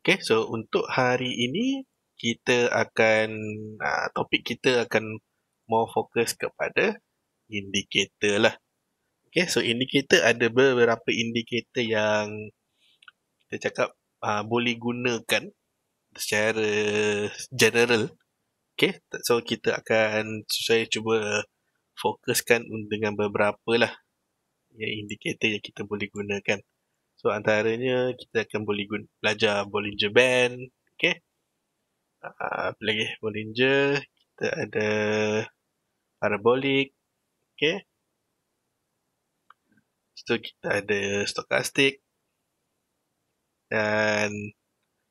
Okay, so untuk hari ini kita akan uh, topik kita akan more fokus kepada indikator lah. Okay, so indikator ada beberapa indikator yang kita cakap uh, boleh gunakan secara general. Okay, so kita akan saya cuba fokuskan dengan beberapa lah yang indikator yang kita boleh gunakan. So antaranya kita akan boleh guna, belajar Bollinger Band. Okay. Ah, apa lagi? Bollinger. Kita ada Parabolic. Okay. Lepas kita ada Stochastic. Dan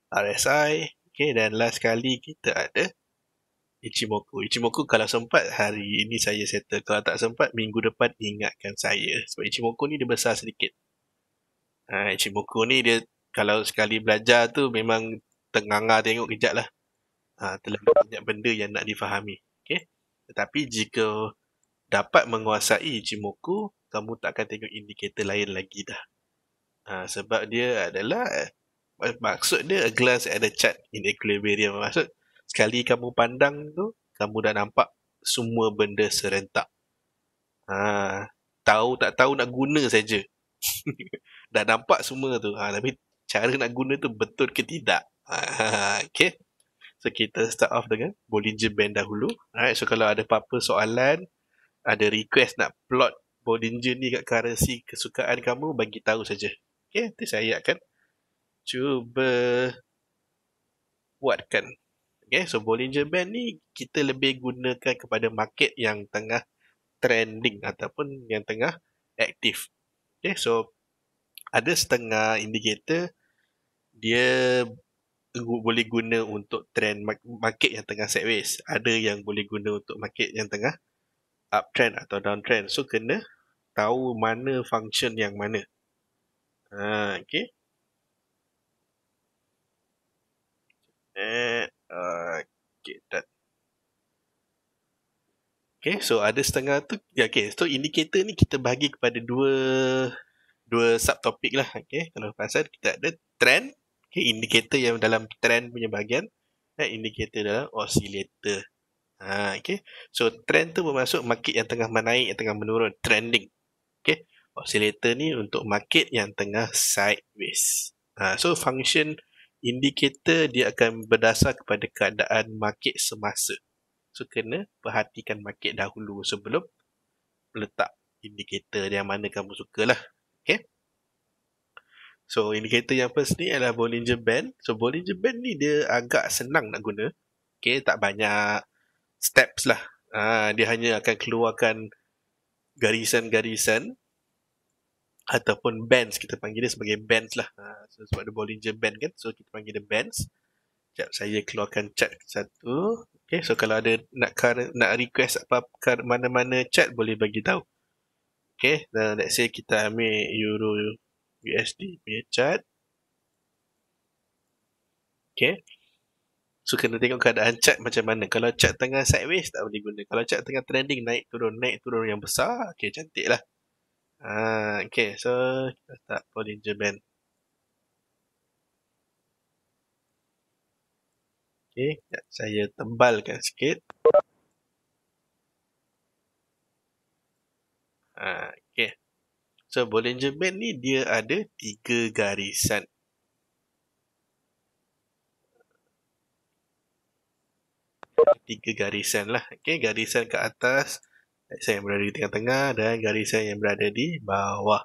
RSI. Okay. Dan last sekali kita ada Ichimoku. Ichimoku kalau sempat hari ini saya settle. Kalau tak sempat minggu depan ingatkan saya. Sebab Ichimoku ni dia besar sedikit. Ha, Ichimoku ni dia kalau sekali belajar tu memang tenganga tengok kejap lah. Ha, terlalu banyak benda yang nak difahami. Okay? Tetapi jika dapat menguasai Ichimoku, kamu tak akan tengok indikator lain lagi dah. Ha, sebab dia adalah, eh, maksud dia a glance at the chart in equilibrium. Maksud sekali kamu pandang tu, kamu dah nampak semua benda serentak. Ha, tahu tak tahu nak guna saja. dah nampak semua tu ha, tapi cara nak guna tu betul ke tidak ah, okay so kita start off dengan Bollinger Band dahulu alright so kalau ada apa-apa soalan ada request nak plot Bollinger ni kat currency kesukaan kamu bagi tahu saja okay nanti saya akan cuba buatkan okay so Bollinger Band ni kita lebih gunakan kepada market yang tengah trending ataupun yang tengah aktif okay so ada setengah indikator dia boleh guna untuk trend market yang tengah sideways. Ada yang boleh guna untuk market yang tengah uptrend atau downtrend. So kena tahu mana function yang mana. Ha, okay. Eh, okay, that. Okay, so ada setengah tu. Yeah, okay, so indikator ni kita bagi kepada dua dua subtopik lah. Okay. Kalau pasal kita ada trend, okay, indicator yang dalam trend punya bahagian, eh, indicator dalam oscillator. Ha, okay. So, trend tu bermaksud market yang tengah menaik, yang tengah menurun. Trending. Okay. Oscillator ni untuk market yang tengah sideways. Ha, so, function indicator dia akan berdasar kepada keadaan market semasa. So, kena perhatikan market dahulu sebelum letak indikator yang mana kamu sukalah. Okay. So indicator yang first ni adalah Bollinger Band. So Bollinger Band ni dia agak senang nak guna. Okay, tak banyak steps lah. Ha, dia hanya akan keluarkan garisan-garisan ataupun bands. Kita panggil dia sebagai bands lah. Ha, so, sebab dia Bollinger Band kan. So kita panggil dia bands. Sekejap saya keluarkan chat satu. Okay, so kalau ada nak nak request apa-apa mana-mana chat boleh bagi tahu. Okay, dan let's say kita ambil Euro USD punya chart. Okay. So, kena tengok keadaan chart macam mana. Kalau chart tengah sideways, tak boleh guna. Kalau chart tengah trending, naik turun, naik turun yang besar. Okay, cantik lah. Ah, okay, so kita letak Bollinger Band. Okay, saya tebalkan sikit. So Bollinger Band ni dia ada tiga garisan. Tiga garisan lah. Okay, garisan ke atas, garisan yang berada di tengah-tengah dan garisan yang berada di bawah.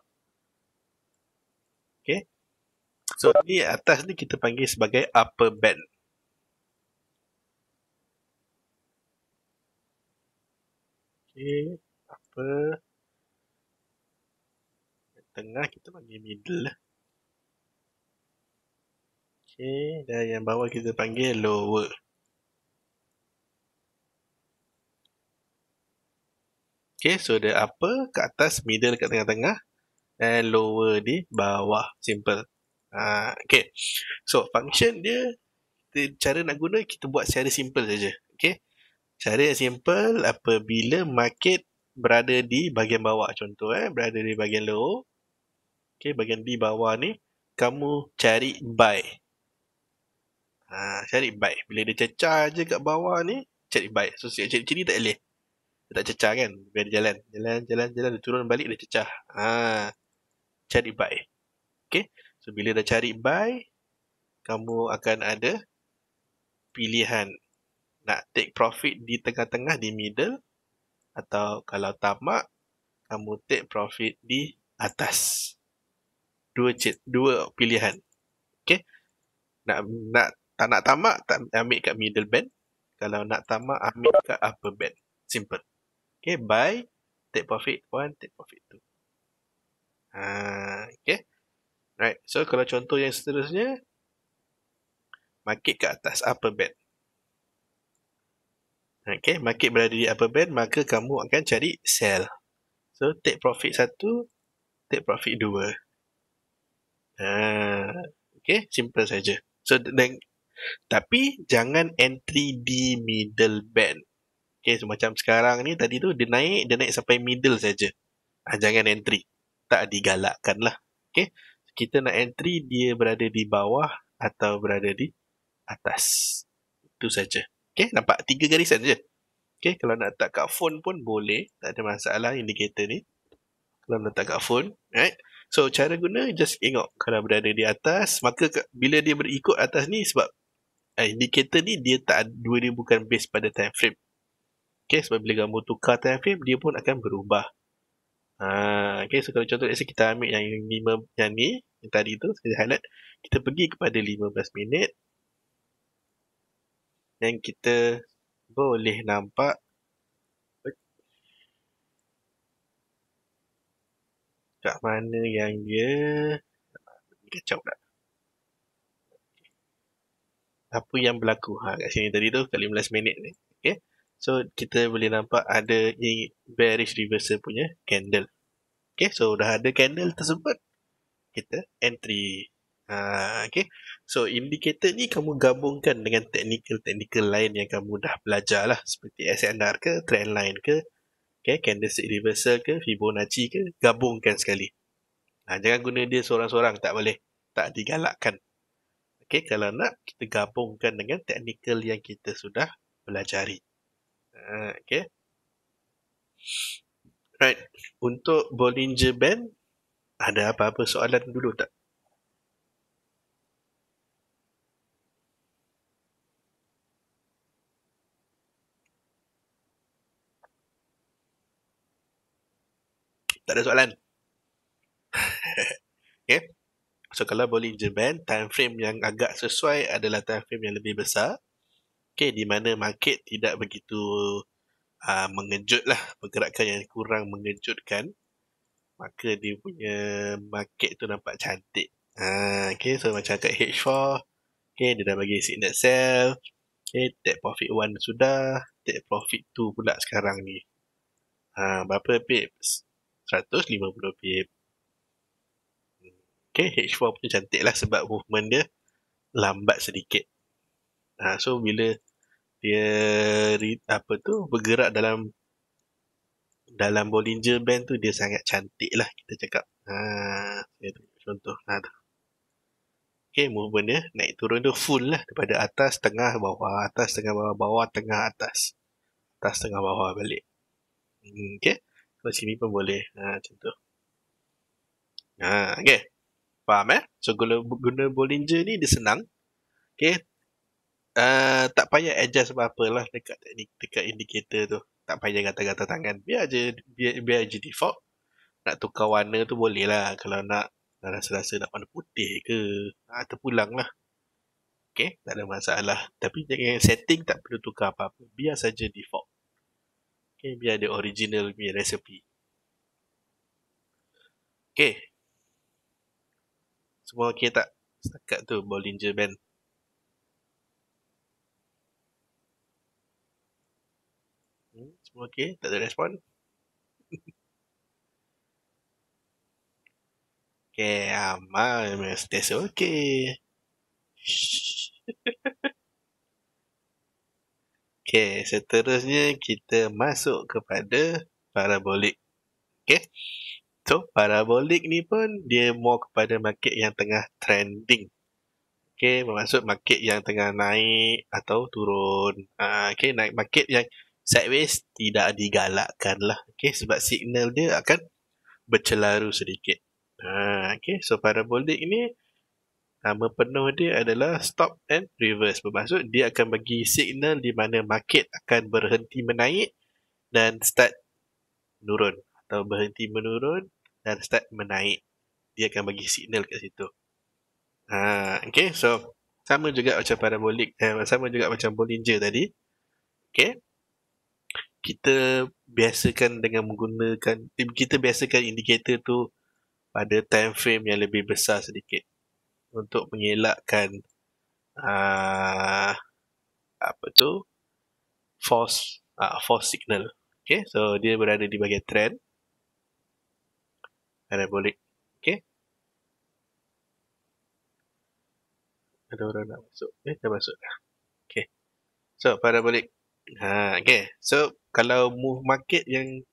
Okay. So ni atas ni kita panggil sebagai upper band. Okay, upper tengah kita panggil middle lah. Okay, dan yang bawah kita panggil lower. Okay, so the apa ke atas, middle kat tengah-tengah dan lower di bawah. Simple. Ha, ah, okay, so function dia, cara nak guna kita buat secara simple saja. Okay, cara yang simple apabila market berada di bahagian bawah contoh eh berada di bahagian low Okay, bagian di bawah ni kamu cari buy. Ha, cari buy. Bila dia cecah je kat bawah ni, cari buy. So, cari sini cari- tak boleh. Dia tak cecah kan? Biar dia jalan. Jalan, jalan, jalan. Dia turun balik, dia cecah. Ha, cari buy. Okay. So, bila dah cari buy, kamu akan ada pilihan nak take profit di tengah-tengah, di middle. Atau kalau tamak, kamu take profit di atas dua dua pilihan. Okay. Nak nak tak nak tamak tak ambil kat middle band. Kalau nak tamak ambil kat upper band. Simple. Okay, buy, take profit one, take profit two. Ha, okay. Right, so kalau contoh yang seterusnya, market ke atas, upper band. Okay, market berada di upper band, maka kamu akan cari sell. So, take profit satu, take profit dua. Ha, okay, simple saja. So, then, tapi jangan entry di middle band. Okay, so macam sekarang ni tadi tu dia naik, dia naik sampai middle saja. Ha, jangan entry. Tak digalakkan lah. Okay, kita nak entry dia berada di bawah atau berada di atas. Itu saja. Okay, nampak tiga garisan saja. Okay, kalau nak letak kat phone pun boleh. Tak ada masalah Indikator ni. Kalau nak letak kat phone. Right. So cara guna just tengok kalau berada di atas maka bila dia berikut atas ni sebab uh, indicator ni dia tak dua dia bukan based pada time frame. Okay, sebab bila gambar tukar time frame dia pun akan berubah. Ha, okay, so kalau contoh kita ambil yang lima yang ni yang tadi tu saya highlight kita pergi kepada 15 minit dan kita boleh nampak kat mana yang dia kacau tak? Apa yang berlaku ha, kat sini tadi tu, kat 15 minit ni. Okay. So, kita boleh nampak ada bearish reversal punya candle. Okay, so dah ada candle tersebut, kita entry. Ha, okay, so indicator ni kamu gabungkan dengan teknikal-teknikal lain yang kamu dah belajar lah. Seperti SNR ke, trend line ke, okay, candlestick reversal ke Fibonacci ke gabungkan sekali. Ha, jangan guna dia seorang-seorang tak boleh. Tak digalakkan. Okay, kalau nak kita gabungkan dengan teknikal yang kita sudah pelajari. Ha, okay. Right. Untuk Bollinger Band, ada apa-apa soalan dulu tak? tak ada soalan. okay. So kalau boleh Japan, time frame yang agak sesuai adalah time frame yang lebih besar. Okay, di mana market tidak begitu uh, ah, mengejut lah. Pergerakan yang kurang mengejutkan. Maka dia punya market tu nampak cantik. Uh, okay, so macam kat H4. Okay, dia dah bagi signal sell. Okay, take profit one sudah. Take profit 2 pula sekarang ni. Ha, uh, berapa pips? 150 pip Okay, H4 pun cantik lah sebab movement dia lambat sedikit. Ha, so, bila dia apa tu bergerak dalam dalam Bollinger Band tu, dia sangat cantik lah kita cakap. Ha, contoh. Ha, tu. Okay, movement dia naik turun tu full lah daripada atas, tengah, bawah, atas, tengah, bawah, bawah, tengah, atas. Atas, tengah, bawah, balik. Hmm, okay. Kalau sini pun boleh. Ha, macam tu. Ha, okay. Faham eh? So, guna, guna Bollinger ni dia senang. Okay. Uh, ah, tak payah adjust apa-apa lah dekat, dekat indicator tu. Tak payah gata-gata tangan. Biar je, biar, biar je default. Nak tukar warna tu boleh lah. Kalau nak rasa-rasa nak warna putih ke. Ha, ah, terpulang lah. Okay, tak ada masalah. Tapi jangan setting tak perlu tukar apa-apa. Biar saja default okay, biar ada original punya recipe. Okay. Semua okay tak? Setakat tu Bollinger Band. Hmm, semua okay? Tak ada respon? okay, aman. Ah, um, Mestis okay. Shh. Okey, seterusnya kita masuk kepada parabolik. Okey. So, parabolik ni pun dia more kepada market yang tengah trending. Okey, bermaksud market yang tengah naik atau turun. Uh, okey, naik market yang sideways tidak digalakkan lah. Okey, sebab signal dia akan bercelaru sedikit. Uh, okey, so parabolik ni nama penuh dia adalah stop and reverse. Bermaksud dia akan bagi signal di mana market akan berhenti menaik dan start menurun atau berhenti menurun dan start menaik. Dia akan bagi signal kat situ. Ha, okay, so sama juga macam parabolik, eh, sama juga macam Bollinger tadi. Okay, kita biasakan dengan menggunakan, kita biasakan indikator tu pada time frame yang lebih besar sedikit untuk mengelakkan uh, apa tu false uh, false signal. Okay, so dia berada di bahagian trend Ada boleh, Okay. Ada orang nak masuk. Eh, dah masuk dah. Okay. So, parabolic. Ha, okay. So, kalau move market yang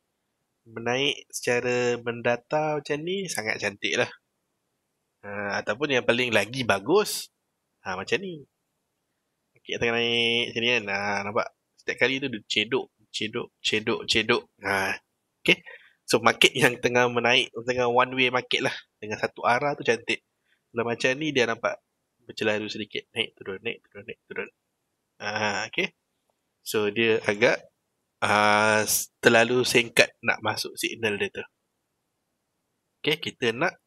menaik secara mendatar macam ni, sangat cantik lah. Ha, ataupun yang paling lagi bagus ha, macam ni. Okey tengah naik sini kan. Ha, nampak setiap kali tu dia cedok, cedok, cedok, cedok. Ha. okay. So market yang tengah menaik tengah one way market lah dengan satu arah tu cantik. Kalau macam ni dia nampak berceleru sedikit naik turun naik turun naik turun. Ha, okay. So dia agak uh, terlalu singkat nak masuk signal dia tu. Okay, kita nak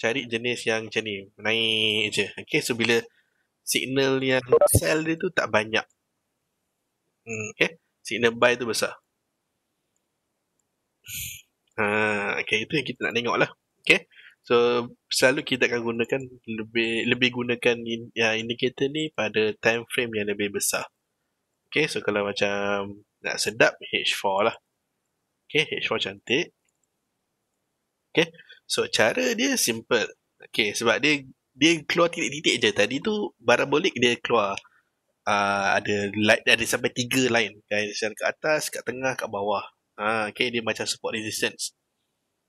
cari jenis yang macam ni naik je okey so bila signal yang sell dia tu tak banyak hmm, okey signal buy tu besar ha okey itu yang kita nak tengok lah okey so selalu kita akan gunakan lebih lebih gunakan ya, indicator ni pada time frame yang lebih besar okey so kalau macam nak sedap H4 lah okey H4 cantik okey So cara dia simple. Okay sebab dia dia keluar titik-titik je. Tadi tu barang bolik dia keluar. Uh, ada light ada sampai tiga line. Kan dia ke atas, kat tengah, kat bawah. uh, okay dia macam support resistance.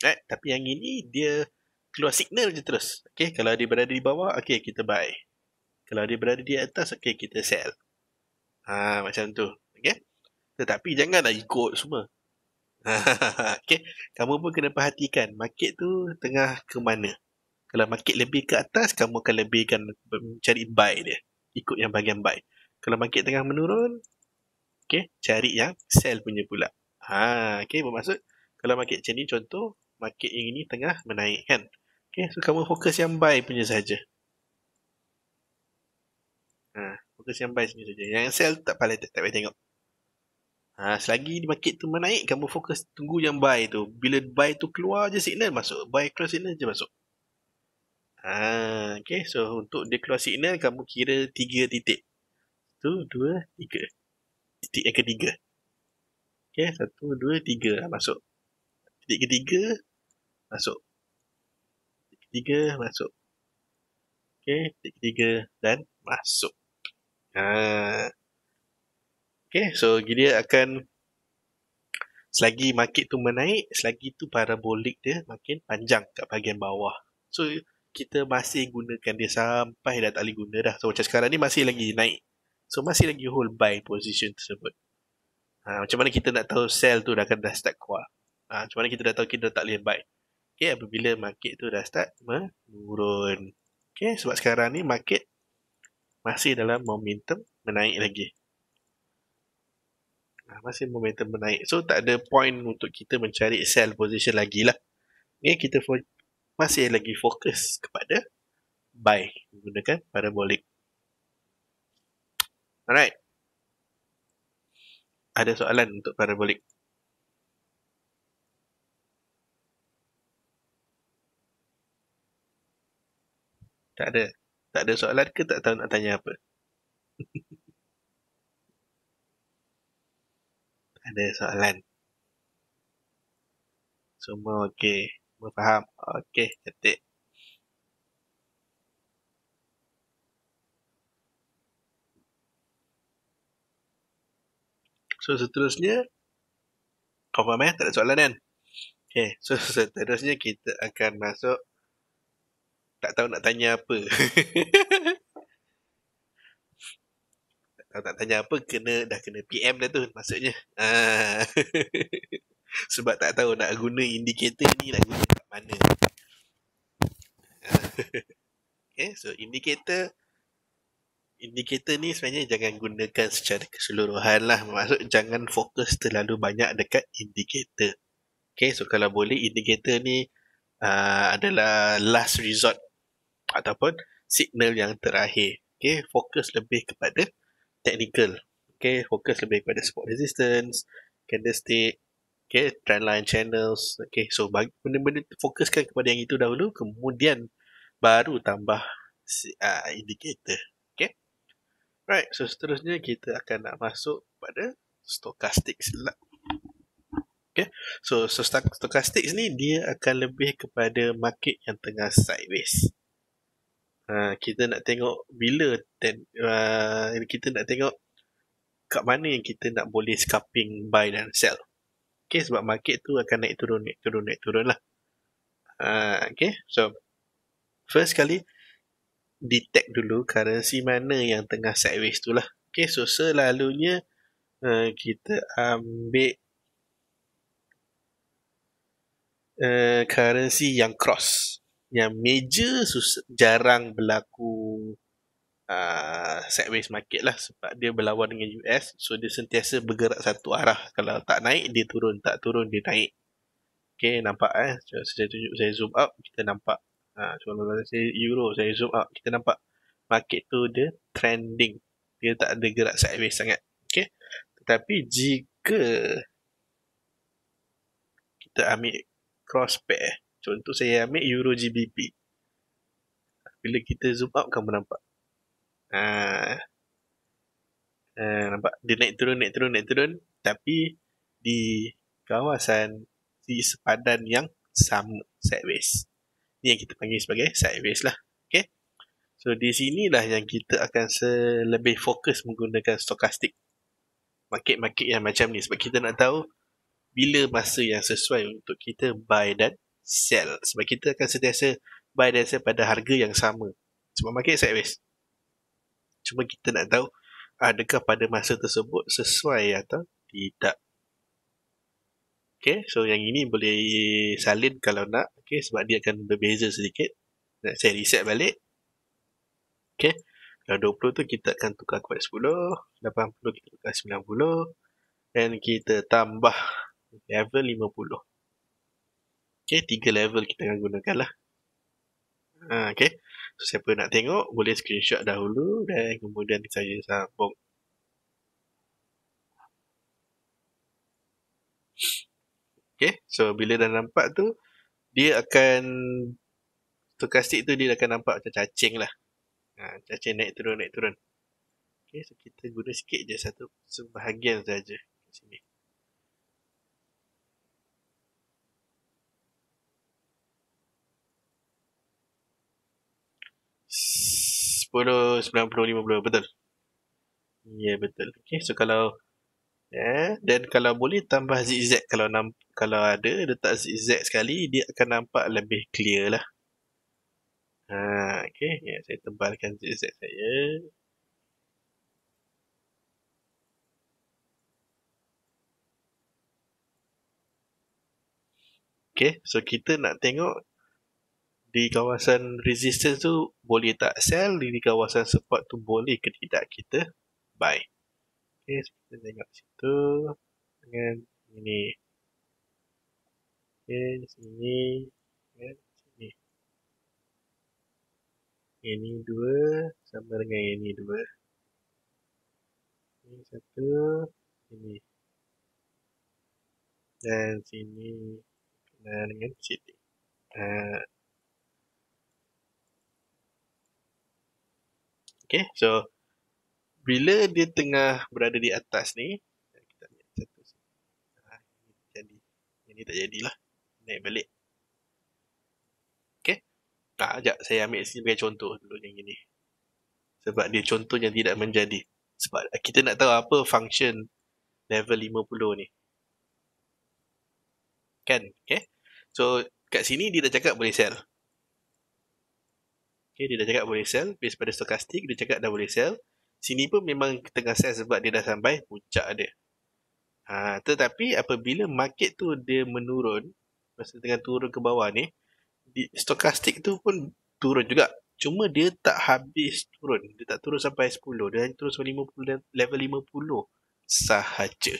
Eh, tapi yang ini dia keluar signal je terus. Okay kalau dia berada di bawah, okay kita buy. Kalau dia berada di atas, okay kita sell. Ah uh, macam tu. Okay. Tetapi janganlah ikut semua. okay. Kamu pun kena perhatikan market tu tengah ke mana. Kalau market lebih ke atas, kamu akan lebihkan mm, cari buy dia. Ikut yang bahagian buy. Kalau market tengah menurun, okay, cari yang sell punya pula. Ha, okay, bermaksud kalau market macam ni contoh, market yang ini tengah menaik kan. Okay, so kamu fokus yang buy punya saja. Ha, fokus yang buy punya saja. Yang sell tak payah, tak, tak tengok. Ha, selagi di market tu menaik, kamu fokus tunggu yang buy tu. Bila buy tu keluar je signal masuk. Buy keluar signal je masuk. Ha, okay, so untuk dia keluar signal, kamu kira tiga titik. 1, dua, tiga, Titik yang ketiga. Okay, satu, dua, tiga lah masuk. Titik ketiga, masuk. Titik ketiga, masuk. Okay, titik ketiga dan masuk. Haa. Okay, so dia akan selagi market tu menaik, selagi tu parabolik dia makin panjang kat bahagian bawah. So, kita masih gunakan dia sampai dah tak boleh guna dah. So, macam sekarang ni masih lagi naik. So, masih lagi hold buy position tersebut. Ha, macam mana kita nak tahu sell tu dah, kan dah start keluar. Ha, macam mana kita dah tahu kita tak boleh buy. Okay, apabila market tu dah start menurun. Okay, sebab sekarang ni market masih dalam momentum menaik lagi. Uh, masih momentum menaik. So tak ada point untuk kita mencari sell position lagi lah. Okay, kita masih lagi fokus kepada buy menggunakan parabolic. Alright. Ada soalan untuk parabolik? Tak ada. Tak ada soalan ke tak tahu nak tanya apa? ada soalan. Semua okey. Semua faham. Okey, cantik. So, seterusnya. Kau faham eh? Tak ada soalan kan? Okay, so seterusnya kita akan masuk. Tak tahu nak tanya apa. Kalau tak tanya apa kena dah kena PM dah tu maksudnya. Ha. Sebab tak tahu nak guna indikator ni lagi kat mana. Ah. okay, so indikator indikator ni sebenarnya jangan gunakan secara keseluruhan lah. Maksud jangan fokus terlalu banyak dekat indikator. Okay, so kalau boleh indikator ni uh, adalah last resort ataupun signal yang terakhir. Okay, fokus lebih kepada technical. Okay, fokus lebih kepada support resistance, candlestick, okay, trendline channels. Okay, so bagi benda-benda fokuskan kepada yang itu dahulu, kemudian baru tambah uh, indicator. Okay, right. So seterusnya kita akan nak masuk pada stochastic selat. Okay, so, so stochastic ni dia akan lebih kepada market yang tengah sideways uh, kita nak tengok bila ten, uh, kita nak tengok kat mana yang kita nak boleh scalping buy dan sell. Okay, sebab market tu akan naik turun, naik turun, naik turun lah. Uh, okay, so first kali detect dulu currency mana yang tengah sideways tu lah. Okay, so selalunya uh, kita ambil uh, currency yang cross yang major sus- jarang berlaku uh, sideways market lah sebab dia berlawan dengan US so dia sentiasa bergerak satu arah kalau tak naik dia turun tak turun dia naik Okay, nampak eh. So, saya tunjuk, saya zoom up, kita nampak. Ha, kalau saya euro, saya zoom up, kita nampak market tu dia trending. Dia tak ada gerak sideways sangat. Okay. Tetapi jika kita ambil cross pair, Contoh saya ambil Euro GBP. Bila kita zoom out kamu nampak. Ha. Ha, nampak dia naik turun, naik turun, naik turun. Tapi di kawasan di sepadan yang sama sideways. Ini yang kita panggil sebagai sideways lah. Okay. So di sinilah yang kita akan lebih fokus menggunakan stokastik. Market-market yang macam ni. Sebab kita nak tahu bila masa yang sesuai untuk kita buy dan sell sebab kita akan sentiasa buy dan sell pada harga yang sama sebab market sideways cuma kita nak tahu adakah pada masa tersebut sesuai atau tidak Okay, so yang ini boleh salin kalau nak okay, sebab dia akan berbeza sedikit nak saya reset balik Okay, kalau 20 tu kita akan tukar kepada 10 80 kita tukar 90 dan kita tambah level 50 Okay, tiga level kita akan gunakan lah. Ha, okay, so siapa nak tengok boleh screenshot dahulu dan kemudian saya sambung. Okay, so bila dah nampak tu, dia akan, stokastik tu dia akan nampak macam cacing lah. Ha, cacing naik turun, naik turun. Okay, so kita guna sikit je satu sebahagian saja di sini. 90-50 betul ya yeah, betul okay so kalau eh dan kalau boleh tambah zigzag kalau namp- kalau ada letak zigzag sekali dia akan nampak lebih clear lah ha okey ya yeah, saya tebalkan zigzag saya Okay, so kita nak tengok di kawasan resistance tu boleh tak sell di di kawasan support tu boleh ke tidak kita buy okey kita tengok situ dengan ini okey sini dan sini ini dua sama dengan ini dua ini satu ini dan sini dan dengan sini uh, ah. Okay, so bila dia tengah berada di atas ni, kita lihat satu sini. Ah, jadi. Ini tak jadilah. Naik balik. Okay. Tak, ajak Saya ambil sini sebagai contoh dulu yang ini. Sebab dia contoh yang tidak menjadi. Sebab kita nak tahu apa function level 50 ni. Kan? Okay. So, kat sini dia dah cakap boleh sell. Okay, dia dah cakap boleh sell based pada stokastik dia cakap dah boleh sell sini pun memang tengah sell sebab dia dah sampai puncak dia ha, tetapi apabila market tu dia menurun masa tengah turun ke bawah ni di stokastik tu pun turun juga cuma dia tak habis turun dia tak turun sampai 10 dia hanya turun sampai 50, level 50 sahaja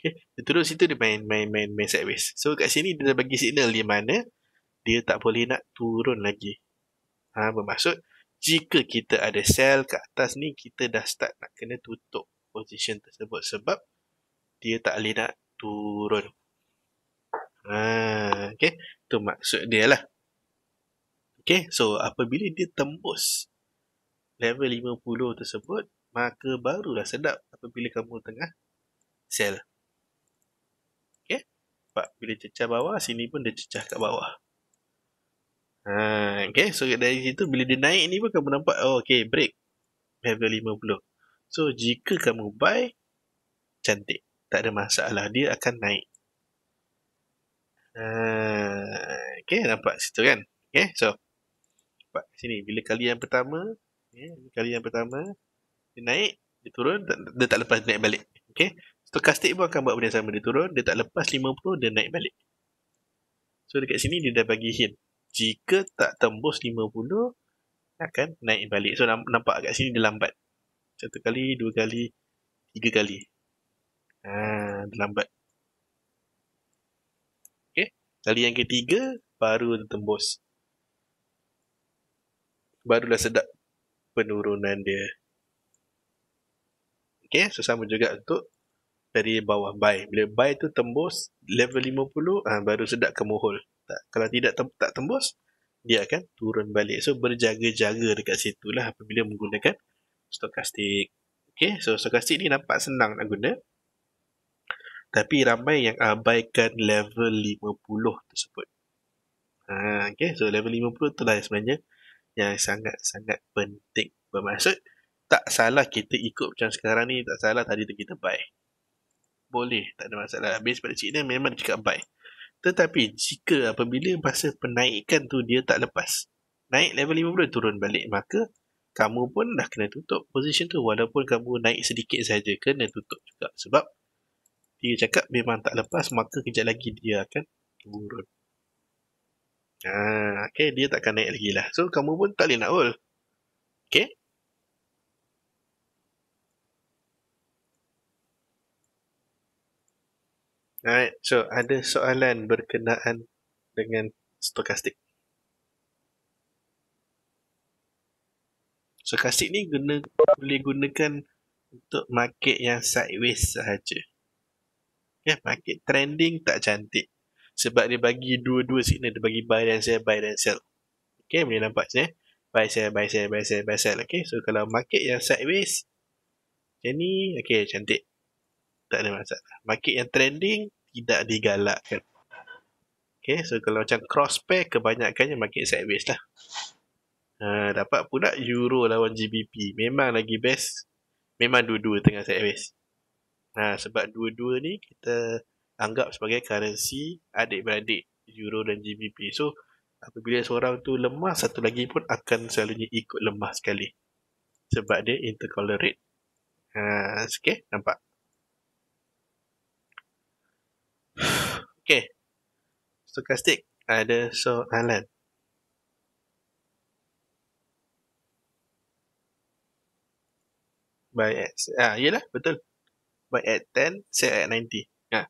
okay. dia turun situ dia main main main main sideways so kat sini dia dah bagi signal di mana dia tak boleh nak turun lagi Ha, bermaksud jika kita ada sell ke atas ni kita dah start nak kena tutup position tersebut sebab dia tak boleh nak turun. Ha, okay. Itu maksud dia lah. Okay. So apabila dia tembus level 50 tersebut maka barulah sedap apabila kamu tengah sell. Okay. Sebab bila cecah bawah sini pun dia cecah kat bawah. Ha, okay, so dari situ bila dia naik ni pun kamu nampak, oh, okay, break. Level 50. So, jika kamu buy, cantik. Tak ada masalah, dia akan naik. Uh, okay, nampak situ kan? Okay, so. Nampak sini, bila kali yang pertama, okay, kali yang pertama, dia naik, dia turun, dia tak lepas naik balik. Okay, stokastik pun akan buat benda sama. Dia turun, dia tak lepas 50, dia naik balik. So dekat sini dia dah bagi hint jika tak tembus 50 akan naik balik so nampak kat sini dia lambat satu kali dua kali tiga kali ha dia lambat okey kali yang ketiga baru tembus barulah sedap penurunan dia okey so sama juga untuk dari bawah buy bila buy tu tembus level 50 ha, baru sedap kemohol tak, kalau tidak tem, tak tembus dia akan turun balik so berjaga-jaga dekat situ lah apabila menggunakan stokastik Okay, so stokastik ni nampak senang nak guna tapi ramai yang abaikan level 50 tersebut ha, Okay, so level 50 tu lah sebenarnya yang sangat-sangat penting bermaksud tak salah kita ikut macam sekarang ni tak salah tadi tu kita buy boleh tak ada masalah habis pada cik ni memang dia cakap buy tetapi jika apabila masa penaikan tu dia tak lepas, naik level 50 turun balik, maka kamu pun dah kena tutup position tu walaupun kamu naik sedikit saja kena tutup juga sebab dia cakap memang tak lepas maka kejap lagi dia akan turun. Ha, ah, okay, dia takkan naik lagi lah. So, kamu pun tak boleh nak hold. Okay? Alright, so ada soalan berkenaan dengan stokastik. Stokastik ni guna, boleh gunakan untuk market yang sideways sahaja. Yeah, market trending tak cantik. Sebab dia bagi dua-dua signal. Dia bagi buy dan sell, buy dan sell. Okay, boleh nampak sini. Eh? Buy, sell, buy, sell, buy, sell, buy, sell. Okay, so kalau market yang sideways, macam ni, okay, cantik. Tak ada masalah. Market yang trending, tidak digalakkan. Okay, so kalau macam cross pair kebanyakannya market set base lah. Uh, dapat pula euro lawan GBP. Memang lagi best. Memang dua-dua tengah set base. Ha, uh, sebab dua-dua ni kita anggap sebagai currency adik-beradik euro dan GBP. So, apabila seorang tu lemah, satu lagi pun akan selalunya ikut lemah sekali. Sebab dia intercolor rate. uh, ah, okay, nampak? stochastic ada soalan. By at, ah, yelah, betul. By at 10, saya at 90. Ha. Ah.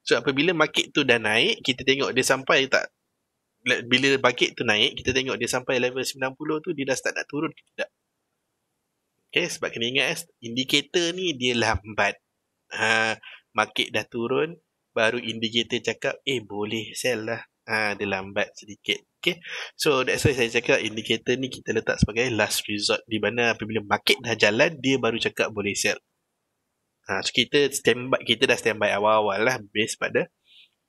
So, apabila market tu dah naik, kita tengok dia sampai tak. Bila market tu naik, kita tengok dia sampai level 90 tu, dia dah start nak turun ke tidak. Okay, sebab kena ingat, eh, indikator ni dia lambat. Ha, market dah turun, baru indicator cakap eh boleh sell lah ha, dia lambat sedikit okay. so that's why saya cakap indicator ni kita letak sebagai last resort di mana apabila market dah jalan dia baru cakap boleh sell ha, so kita standby kita dah standby awal-awal lah based pada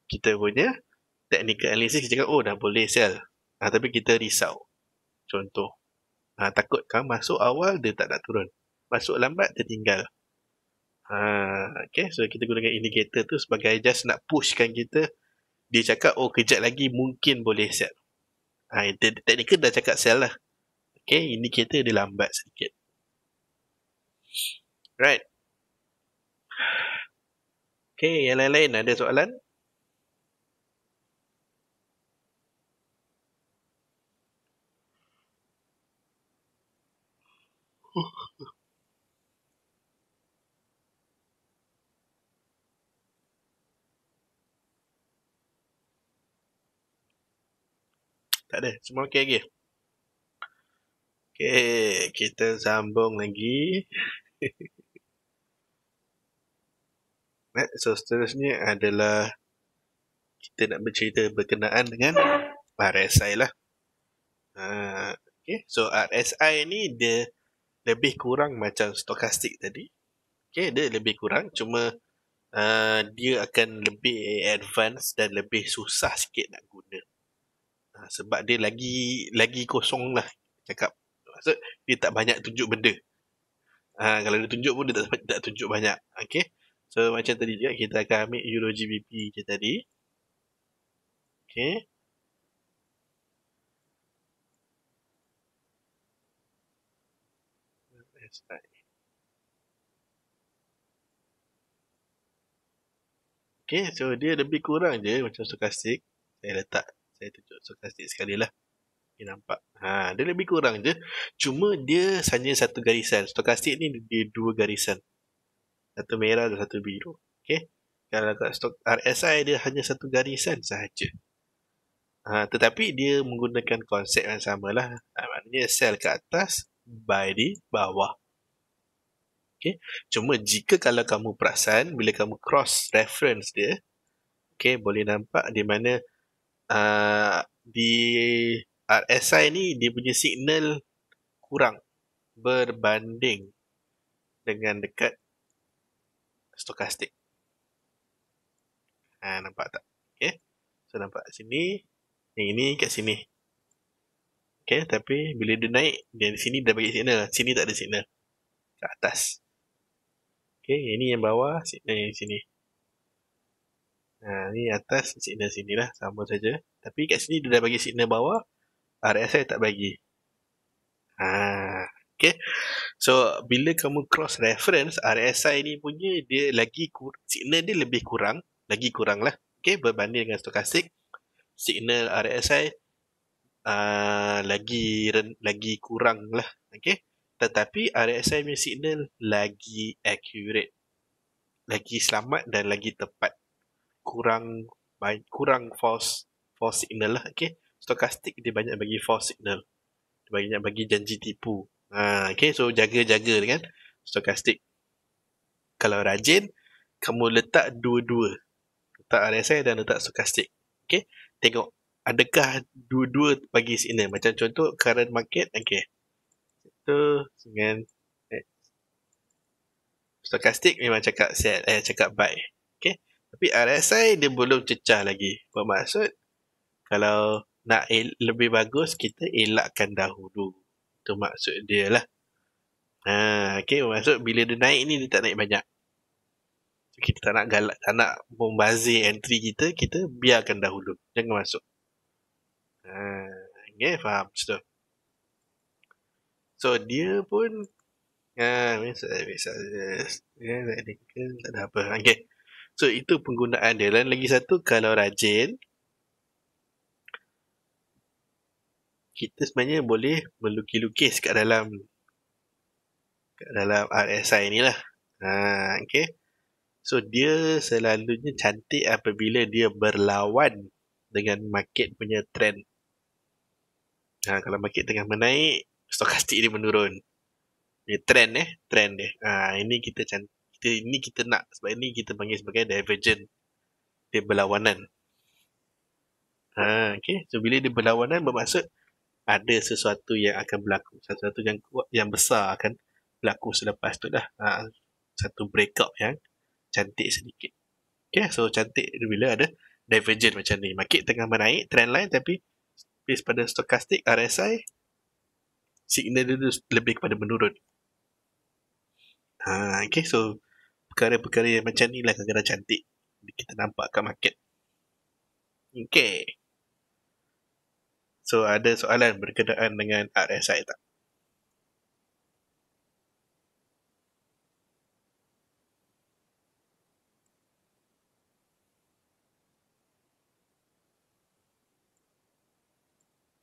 kita punya technical analysis kita cakap oh dah boleh sell ha, tapi kita risau contoh ha, takut kan masuk awal dia tak nak turun masuk lambat tertinggal tinggal Ah, okay, so kita gunakan indicator tu sebagai just nak pushkan kita. Dia cakap, oh kejap lagi mungkin boleh sell. Ha, ah, technical dah cakap sell lah. Okay, indicator dia lambat sedikit. Right. Okay, yang lain-lain ada soalan? ada Semua okey lagi. Okey, kita sambung lagi. Nah, so seterusnya adalah kita nak bercerita berkenaan dengan RSI lah. Uh, ha, okay. So RSI ni dia lebih kurang macam stokastik tadi. Okay, dia lebih kurang cuma uh, dia akan lebih advance dan lebih susah sikit nak guna. Ah, sebab dia lagi lagi kosong lah cakap maksud dia tak banyak tunjuk benda ha, kalau dia tunjuk pun dia tak, tak tunjuk banyak okay so macam tadi juga kita akan ambil euro GBP je tadi okay Okay, so dia lebih kurang je macam stokastik. Saya letak saya tunjuk sokastik sekali lah. Okay, nampak. Ha, dia lebih kurang je. Cuma dia hanya satu garisan. Stokastik ni dia dua garisan. Satu merah dan satu biru. Okay. Kalau kat stok RSI dia hanya satu garisan sahaja. Ha, tetapi dia menggunakan konsep yang sama lah. Ha, maknanya sell ke atas, buy di bawah. Okay. Cuma jika kalau kamu perasan, bila kamu cross reference dia, okay, boleh nampak di mana uh, di RSI uh, ni dia punya signal kurang berbanding dengan dekat stokastik. Ha, nampak tak? Okay. So nampak sini, yang ini kat sini. Okay, tapi bila dia naik, dia di sini dah bagi signal. Sini tak ada signal. Kat atas. Okay, yang ini yang bawah, signal yang sini. Ha, ni atas signal sini lah. Sama saja. Tapi kat sini dia dah bagi signal bawah. RSI tak bagi. Ha, okay. So, bila kamu cross reference, RSI ni punya dia lagi kur- signal dia lebih kurang. Lagi kurang lah. Okay, berbanding dengan stokastik. Signal RSI uh, ha, lagi ren- lagi kurang lah. Okay. Tetapi RSI punya signal lagi accurate. Lagi selamat dan lagi tepat kurang baik kurang false false signal lah okey stokastik dia banyak bagi false signal dia banyak bagi janji tipu ha okey so jaga-jaga kan stokastik kalau rajin kamu letak dua-dua letak RSI dan letak stokastik okey tengok adakah dua-dua bagi signal macam contoh current market okey tu dengan stokastik stochastic memang cakap sell eh cakap buy tapi ah, RSI dia belum cecah lagi. Bermaksud kalau nak lebih bagus kita elakkan dahulu. Itu maksud dia lah. Ha, okay, maksud bila dia naik ni dia tak naik banyak. Kita tak nak galak, tak nak membazir entry kita, kita biarkan dahulu. Jangan masuk. Ha, okay, faham. So, so dia pun Ah, biasa, biasa. Ya, tak ada apa. Okay. So itu penggunaan dia. Dan lagi satu kalau rajin kita sebenarnya boleh melukis-lukis kat dalam kat dalam RSI ni lah. Ha, okay. So dia selalunya cantik apabila dia berlawan dengan market punya trend. Ha, kalau market tengah menaik, stokastik dia menurun. Ini trend eh, trend dia. Ha, ini kita cantik kita ini kita nak sebab ini kita panggil sebagai divergent dia berlawanan ha okey so bila dia berlawanan bermaksud ada sesuatu yang akan berlaku sesuatu yang kuat yang besar akan berlaku selepas tu dah ha, satu break up yang cantik sedikit okey so cantik bila ada divergent macam ni market tengah menaik trend line tapi based pada stochastic RSI signal dia lebih kepada menurun Ha, okay, so perkara-perkara yang macam ni lah kadang-kadang cantik kita nampak kat market. Okay. So ada soalan berkenaan dengan RSI tak?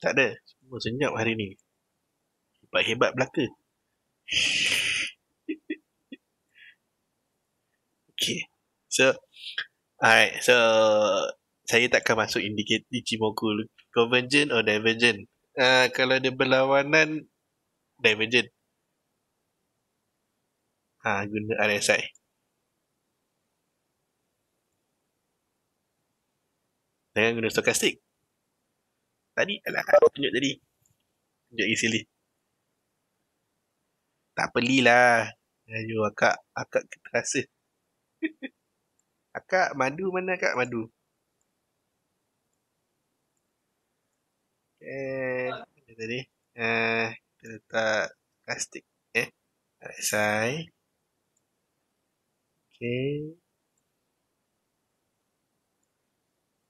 Tak ada. Semua senyap hari ni. Hebat-hebat belaka. So Alright So Saya takkan masuk Indicate Ichimoku Convergent Or Divergent uh, Kalau dia berlawanan Divergent Ha, uh, guna RSI Jangan guna stokastik Tadi Alah Tunjuk tadi Tunjuk lagi silly Tak pelilah Ayuh akak Akak terasa Akak, madu mana akak? Madu. Eh, tadi. Eh, kita letak plastik. Eh, tak say. Okay.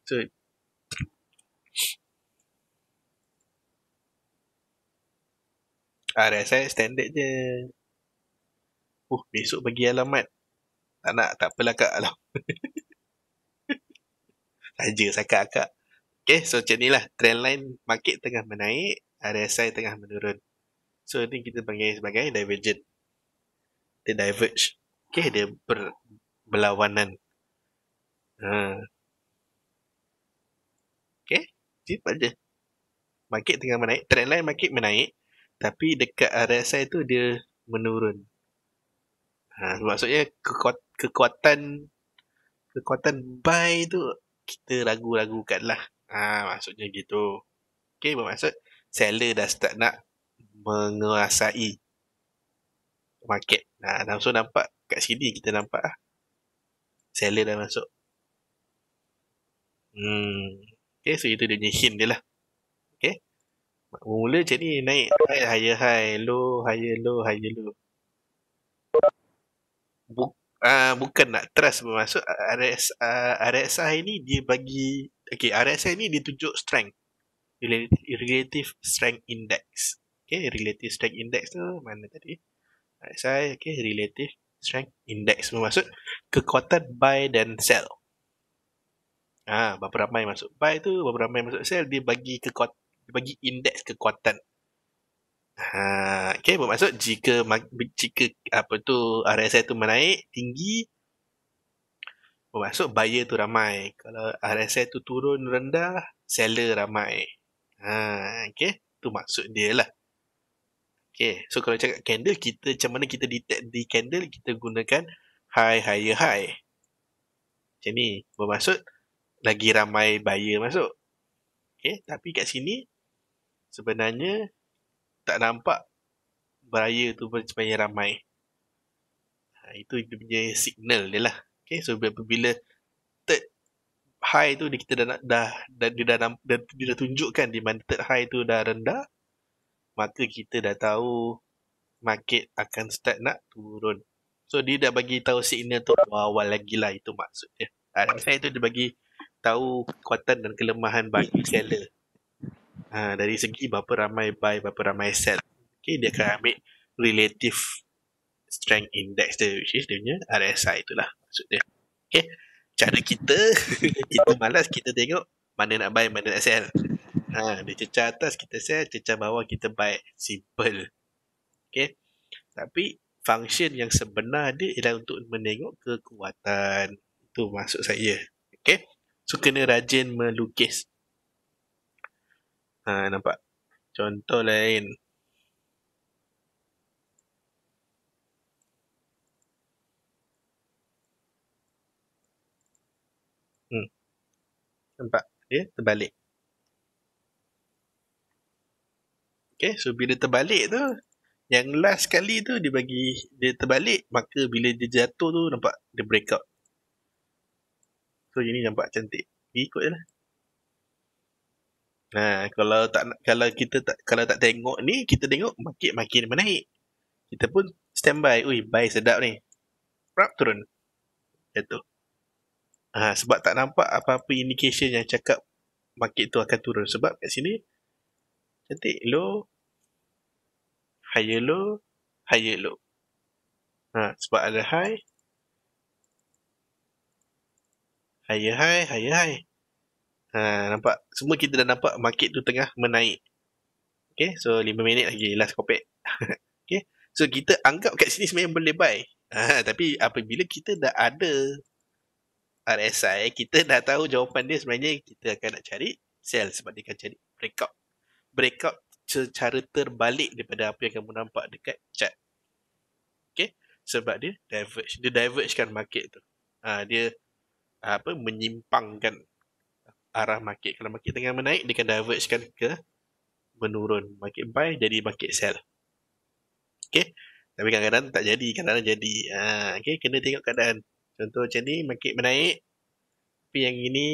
So, Ah, saya standard je. Uh, besok bagi alamat. Tak nak, tak apalah kak lah. Saja sakat kak. Okay, so macam lah. Trend line market tengah menaik, RSI tengah menurun. So, ini kita panggil sebagai divergent. Dia diverge. Okay, dia ber, berlawanan. Ha. Okay, simple aja. Market tengah menaik, trend line market menaik. Tapi dekat RSI tu dia menurun. Ha, maksudnya kekuat, kekuatan kekuatan buy tu kita ragu-ragukan lah. Ha, maksudnya gitu. Okay, bermaksud seller dah start nak menguasai market. Ha, langsung nampak kat sini kita nampak lah. Seller dah masuk. Hmm. Okay, so itu dia punya hint dia lah. Okay. Mula macam ni naik. Higher high, low, higher low, higher low bu, uh, bukan nak trust bermaksud RS, uh, ah, RSI ah, ni dia bagi okay, RSI ni dia tunjuk strength relative strength index okay, relative strength index tu mana tadi RSI okay, relative strength index bermaksud kekuatan buy dan sell Ah, ha, berapa ramai masuk buy tu, beberapa ramai masuk sell, dia bagi kekuat, dia bagi indeks kekuatan Ha, okay, bermaksud jika jika apa tu ah, RSI tu menaik tinggi bermaksud buyer tu ramai. Kalau RSI tu turun rendah, seller ramai. Ha, okay, tu maksud dia lah. Okay, so kalau cakap candle, kita macam mana kita detect di candle, kita gunakan high, higher, high. Macam ni, bermaksud lagi ramai buyer masuk. Okay, tapi kat sini sebenarnya tak nampak beraya tu pun sebenarnya ramai. Ha, itu dia punya signal dia lah. Okay, so bila third high tu kita dah dah, dah, dah dia dah, dah, dia dah tunjukkan di mana third high tu dah rendah, maka kita dah tahu market akan start nak turun. So dia dah bagi tahu signal tu awal-awal lagi lah itu maksudnya. Ha, saya tu dia bagi tahu kekuatan dan kelemahan bagi seller uh, dari segi berapa ramai buy, berapa ramai sell. Okay, dia akan ambil relative strength index dia which is dia punya RSI itulah maksud dia. Okay, cara kita, kita malas kita tengok mana nak buy, mana nak sell. Ha, dia cecah atas kita sell, cecah bawah kita buy. Simple. Okay, tapi function yang sebenar dia ialah untuk menengok kekuatan. Itu maksud saya. Okay, so kena rajin melukis Ha, nampak? Contoh lain. Hmm. Nampak? Dia ya, terbalik. Okay, so bila terbalik tu, yang last sekali tu dia bagi dia terbalik, maka bila dia jatuh tu nampak dia break out. So, ini nampak cantik. Ikut je lah. Ha, kalau tak kalau kita tak kalau tak tengok ni kita tengok makin makin menaik. Kita pun standby. Ui, buy sedap ni. Prap turun. Jatuh. Ha, sebab tak nampak apa-apa indication yang cakap market tu akan turun. Sebab kat sini nanti low. Higher low. Higher low. Ha, sebab ada high. Higher high. Higher high. Ha, nampak? Semua kita dah nampak market tu tengah menaik. Okay, so 5 minit lagi last kopek. okay, so kita anggap kat sini sebenarnya boleh buy. Ha, tapi apabila kita dah ada RSI, kita dah tahu jawapan dia sebenarnya kita akan nak cari sell sebab dia akan cari breakout. Breakout secara terbalik daripada apa yang kamu nampak dekat chart. Okay, sebab dia diverge. Dia divergekan market tu. Ha, dia apa menyimpangkan arah market. Kalau market tengah menaik, dia akan divergekan ke menurun. Market buy jadi market sell. Okay. Tapi kadang-kadang tak jadi. Kadang-kadang jadi. Ha, okay. Kena tengok keadaan. Contoh macam ni, market menaik. Tapi yang ini,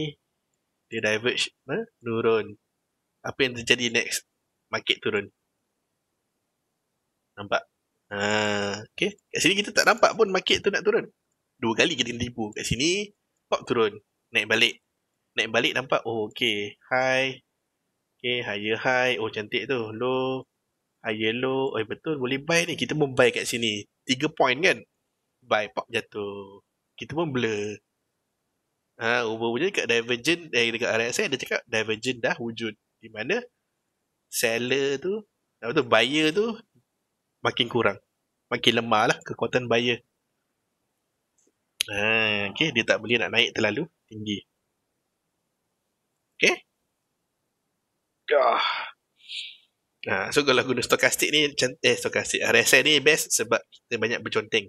dia diverge. Ha? Nurun. Apa yang terjadi next? Market turun. Nampak? Ha, okay. Kat sini kita tak nampak pun market tu nak turun. Dua kali kita tipu. Kat sini, pop turun. Naik balik naik balik nampak oh okey hi okey hi hiya hi oh cantik tu lo hiya eh, lo oi betul boleh buy ni kita pun buy kat sini 3 point kan buy pop jatuh kita pun blur ha over punya dekat divergent dari eh, dekat RSI dia cakap divergent dah wujud di mana seller tu apa tu buyer tu makin kurang makin lemah lah kekuatan buyer ha, okay, dia tak boleh nak naik terlalu tinggi Okay? Eh? Ya. Yeah. Ha, so kalau guna stokastik ni, eh stokastik, ah, RSI ni best sebab kita banyak berconteng.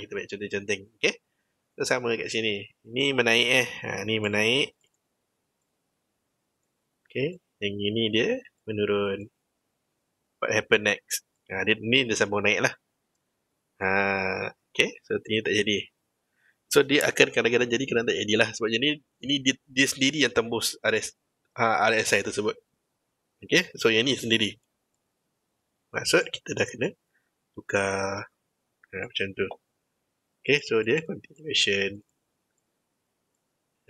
kita banyak conteng-conteng. Okay? So sama kat sini. Ni menaik eh. Ha, ni menaik. Okay? Yang ini dia menurun. What happen next? Ha, dia, ni dia sambung naik lah. Ha, okay? So ini tak jadi. So dia akan kadang-kadang jadi kerana tak eh, lah. Sebab jadi ini dia, dia sendiri yang tembus RS, ha, RSI tersebut. Okay. So yang ni sendiri. Maksud kita dah kena buka ha, macam tu. Okay. So dia continuation.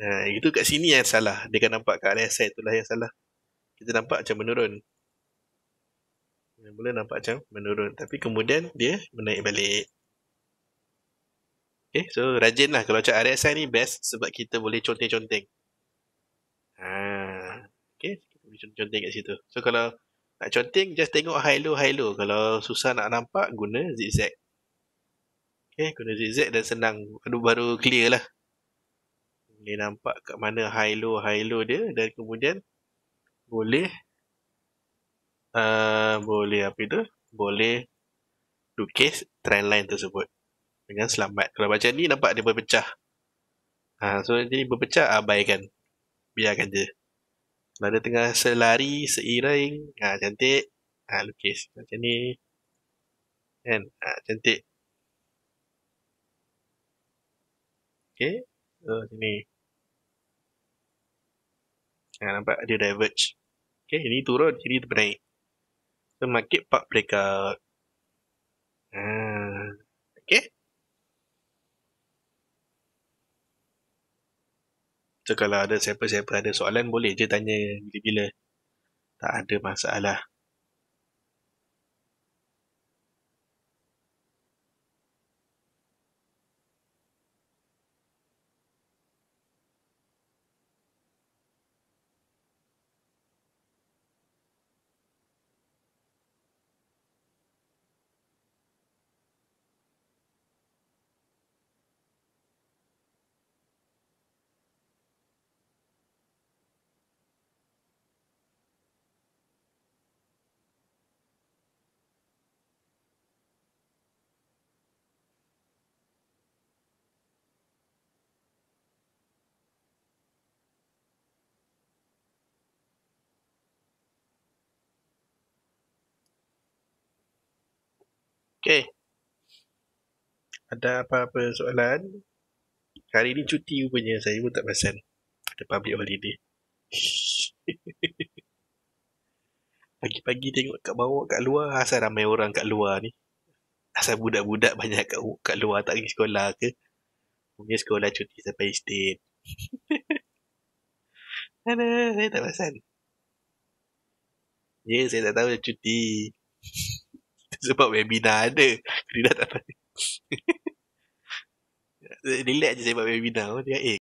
Ha, itu kat sini yang salah. Dia kan nampak kat RSI itulah yang salah. Kita nampak macam menurun. Mula nampak macam menurun. Tapi kemudian dia menaik balik. Okay, eh, so rajin lah kalau cakap RSI ni best sebab kita boleh conteng-conteng. Ha, ah, okay, kita boleh conteng-conteng kat situ. So kalau nak conteng, just tengok high low, high low. Kalau susah nak nampak, guna zigzag. Okay, guna zigzag dan senang. Aduh, baru clear lah. Boleh nampak kat mana high low, high low dia dan kemudian boleh uh, boleh apa itu? Boleh lukis trend line tersebut dengan selamat. Kalau macam ni nampak dia berpecah. Ha, so nanti berpecah abaikan. Biarkan je. Kalau dia tengah selari, seiring, ha, cantik. Ha, lukis macam ni. Kan? Ha, cantik. Okay. So, macam ni. Ha, nampak dia diverge. Okay, ini turun, ini naik. So, market part breakout. Ah, ha, okay. So kalau ada siapa-siapa ada soalan boleh je tanya bila-bila. Tak ada masalah. Okay. Eh. Ada apa-apa soalan? Hari ni cuti rupanya saya pun tak pasal. Ada public holiday. Pagi-pagi tengok kat bawah kat luar asal ramai orang kat luar ni. Asal budak-budak banyak kat, kat luar tak pergi sekolah ke. Punya sekolah cuti sampai istin. Ada, saya tak pasal. Ya, yeah, saya tak tahu lah cuti. sebab webinar ada. Kena tak apa. Relax je sebab webinar. Dia, eh,